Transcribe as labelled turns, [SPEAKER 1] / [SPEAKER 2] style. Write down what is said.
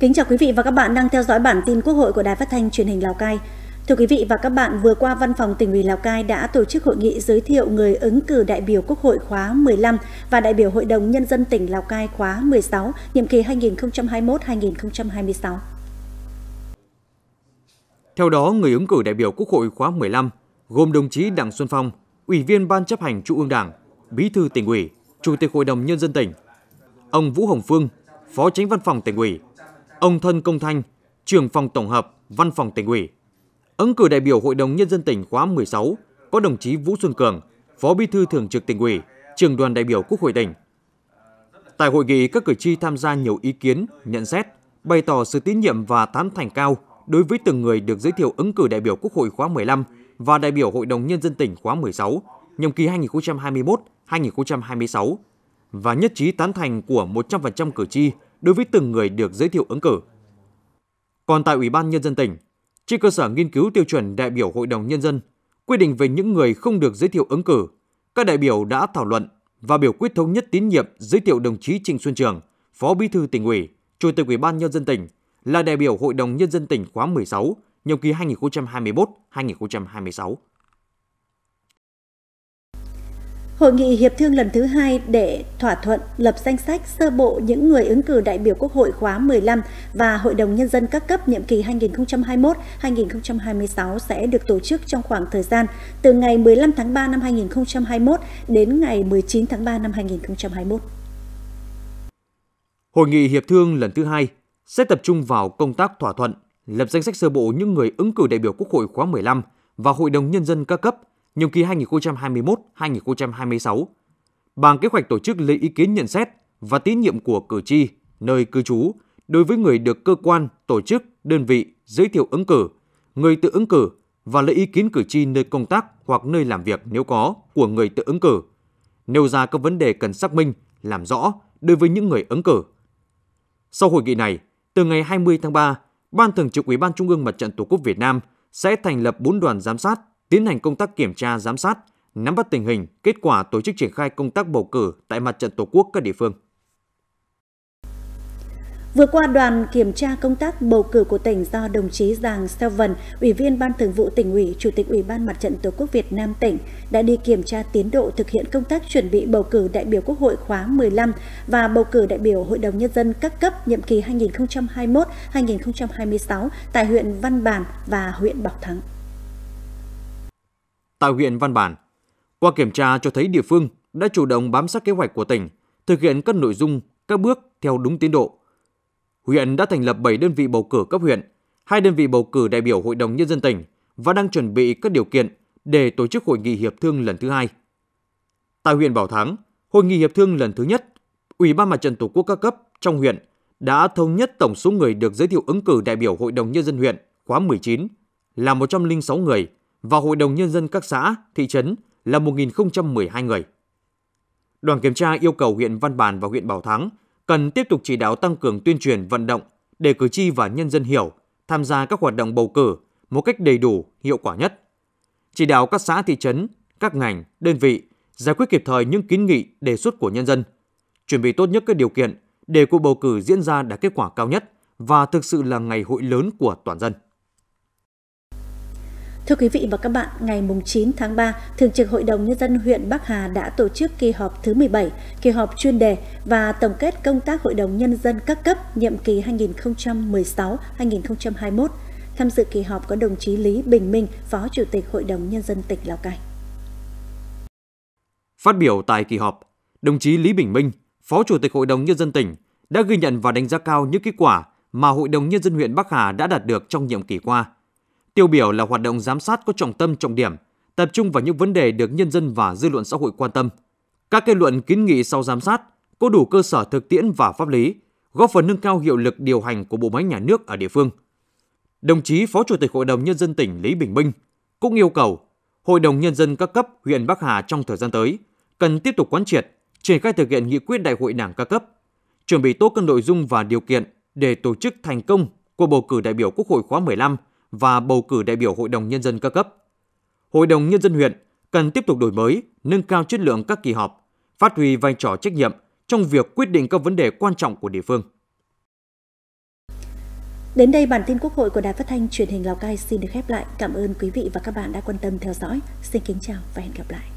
[SPEAKER 1] Kính chào quý vị và các bạn đang theo dõi bản tin Quốc hội của Đài Phát thanh Truyền hình Lào Cai. Thưa quý vị và các bạn, vừa qua Văn phòng tỉnh ủy Lào Cai đã tổ chức hội nghị giới thiệu người ứng cử đại biểu Quốc hội khóa 15 và đại biểu Hội đồng nhân dân tỉnh Lào Cai khóa 16, nhiệm kỳ 2021-2026.
[SPEAKER 2] Theo đó, người ứng cử đại biểu Quốc hội khóa 15 gồm đồng chí Đặng Xuân Phong, Ủy viên Ban chấp hành Trung ương Đảng, Bí thư tỉnh ủy, Chủ tịch Hội đồng nhân dân tỉnh, ông Vũ Hồng Phương, Phó tránh Văn phòng tỉnh ủy, ông Thân Công Thanh, trưởng phòng tổng hợp, văn phòng tỉnh ủy. Ứng cử đại biểu Hội đồng Nhân dân tỉnh khóa 16 có đồng chí Vũ Xuân Cường, Phó Bí thư Thường trực tỉnh ủy, trưởng đoàn đại biểu Quốc hội tỉnh. Tại hội nghị, các cử tri tham gia nhiều ý kiến, nhận xét, bày tỏ sự tín nhiệm và tán thành cao đối với từng người được giới thiệu ứng cử đại biểu Quốc hội khóa 15 và đại biểu Hội đồng Nhân dân tỉnh khóa 16, nhiệm kỳ 2021-2026 và nhất trí tán thành của 100% cử tri đối với từng người được giới thiệu ứng cử. Còn tại Ủy ban Nhân dân tỉnh, trên cơ sở nghiên cứu tiêu chuẩn đại biểu Hội đồng Nhân dân, quy định về những người không được giới thiệu ứng cử, các đại biểu đã thảo luận và biểu quyết thống nhất tín nhiệm giới thiệu đồng chí Trịnh Xuân Trường, Phó Bí thư tỉnh ủy, Chủ tịch Ủy ban Nhân dân tỉnh là đại biểu Hội đồng Nhân dân tỉnh khóa 16, nhiệm kỳ 2021-2026.
[SPEAKER 1] Hội nghị hiệp thương lần thứ hai để thỏa thuận lập danh sách sơ bộ những người ứng cử đại biểu Quốc hội khóa 15 và Hội đồng Nhân dân các cấp nhiệm kỳ 2021-2026 sẽ được tổ chức trong khoảng thời gian từ ngày 15 tháng 3 năm 2021 đến ngày 19 tháng 3 năm 2021.
[SPEAKER 2] Hội nghị hiệp thương lần thứ hai sẽ tập trung vào công tác thỏa thuận, lập danh sách sơ bộ những người ứng cử đại biểu Quốc hội khóa 15 và Hội đồng Nhân dân các cấp – nhiệm kỳ 2021-2026 bằng kế hoạch tổ chức lấy ý kiến nhận xét và tín nhiệm của cử tri nơi cư trú đối với người được cơ quan, tổ chức, đơn vị giới thiệu ứng cử, người tự ứng cử và lấy ý kiến cử tri nơi công tác hoặc nơi làm việc nếu có của người tự ứng cử, nêu ra các vấn đề cần xác minh, làm rõ đối với những người ứng cử. Sau hội nghị này, từ ngày 20 tháng 3, Ban Thường trực Ủy ban Trung ương Mặt trận Tổ quốc Việt Nam sẽ thành lập 4 đoàn giám sát tiến hành công tác kiểm tra giám sát, nắm bắt tình hình, kết quả tổ chức triển khai công tác bầu cử tại mặt trận Tổ quốc các địa phương.
[SPEAKER 1] Vừa qua, đoàn kiểm tra công tác bầu cử của tỉnh do đồng chí Giàng Seo Vân, Ủy viên Ban Thường vụ tỉnh ủy, Chủ tịch Ủy ban Mặt trận Tổ quốc Việt Nam tỉnh đã đi kiểm tra tiến độ thực hiện công tác chuẩn bị bầu cử đại biểu Quốc hội khóa 15 và bầu cử đại biểu Hội đồng Nhân dân các cấp nhiệm kỳ 2021-2026 tại huyện Văn Bàn và huyện Bảo Thắng
[SPEAKER 2] tại huyện Văn Bản. Qua kiểm tra cho thấy địa phương đã chủ động bám sát kế hoạch của tỉnh, thực hiện các nội dung, các bước theo đúng tiến độ. Huyện đã thành lập 7 đơn vị bầu cử cấp huyện, hai đơn vị bầu cử đại biểu Hội đồng Nhân dân tỉnh và đang chuẩn bị các điều kiện để tổ chức hội nghị hiệp thương lần thứ hai. Tại huyện Bảo Thắng, hội nghị hiệp thương lần thứ nhất, Ủy ban Mặt trận Tổ quốc các cấp trong huyện đã thống nhất tổng số người được giới thiệu ứng cử đại biểu Hội đồng Nhân dân huyện khóa 19 là 106 người, và Hội đồng Nhân dân các xã, thị trấn là 1.012 người. Đoàn kiểm tra yêu cầu huyện Văn Bàn và huyện Bảo Thắng cần tiếp tục chỉ đạo tăng cường tuyên truyền vận động để cử tri và nhân dân hiểu, tham gia các hoạt động bầu cử một cách đầy đủ, hiệu quả nhất. Chỉ đạo các xã thị trấn, các ngành, đơn vị giải quyết kịp thời những kiến nghị, đề xuất của nhân dân, chuẩn bị tốt nhất các điều kiện để cuộc bầu cử diễn ra đạt kết quả cao nhất và thực sự là ngày hội lớn của toàn dân.
[SPEAKER 1] Thưa quý vị và các bạn, ngày 9 tháng 3, Thường trực Hội đồng Nhân dân huyện Bắc Hà đã tổ chức kỳ họp thứ 17, kỳ họp chuyên đề và tổng kết công tác Hội đồng Nhân dân các cấp nhiệm kỳ 2016-2021. Tham dự kỳ họp có đồng chí Lý Bình Minh, Phó Chủ tịch Hội đồng Nhân dân tỉnh Lào Cai.
[SPEAKER 2] Phát biểu tại kỳ họp, đồng chí Lý Bình Minh, Phó Chủ tịch Hội đồng Nhân dân tỉnh đã ghi nhận và đánh giá cao những kết quả mà Hội đồng Nhân dân huyện Bắc Hà đã đạt được trong nhiệm kỳ qua – Tiêu biểu là hoạt động giám sát có trọng tâm trọng điểm, tập trung vào những vấn đề được nhân dân và dư luận xã hội quan tâm. Các kết luận kiến nghị sau giám sát có đủ cơ sở thực tiễn và pháp lý, góp phần nâng cao hiệu lực điều hành của bộ máy nhà nước ở địa phương. Đồng chí Phó Chủ tịch Hội đồng Nhân dân tỉnh Lý Bình Minh cũng yêu cầu Hội đồng Nhân dân các cấp huyện Bắc Hà trong thời gian tới cần tiếp tục quán triệt, triển khai thực hiện nghị quyết đại hội đảng các cấp, chuẩn bị tốt các nội dung và điều kiện để tổ chức thành công cuộc bầu cử đại biểu Quốc hội khóa 15 và bầu cử đại biểu Hội đồng Nhân dân các cấp. Hội đồng Nhân dân huyện cần tiếp tục đổi mới, nâng cao chất lượng các kỳ họp, phát huy vai trò trách nhiệm trong việc quyết định các vấn đề quan trọng của địa phương.
[SPEAKER 1] Đến đây bản tin Quốc hội của Đài Phát thanh truyền hình Lào Cai xin được khép lại. Cảm ơn quý vị và các bạn đã quan tâm theo dõi. Xin kính chào và hẹn gặp lại.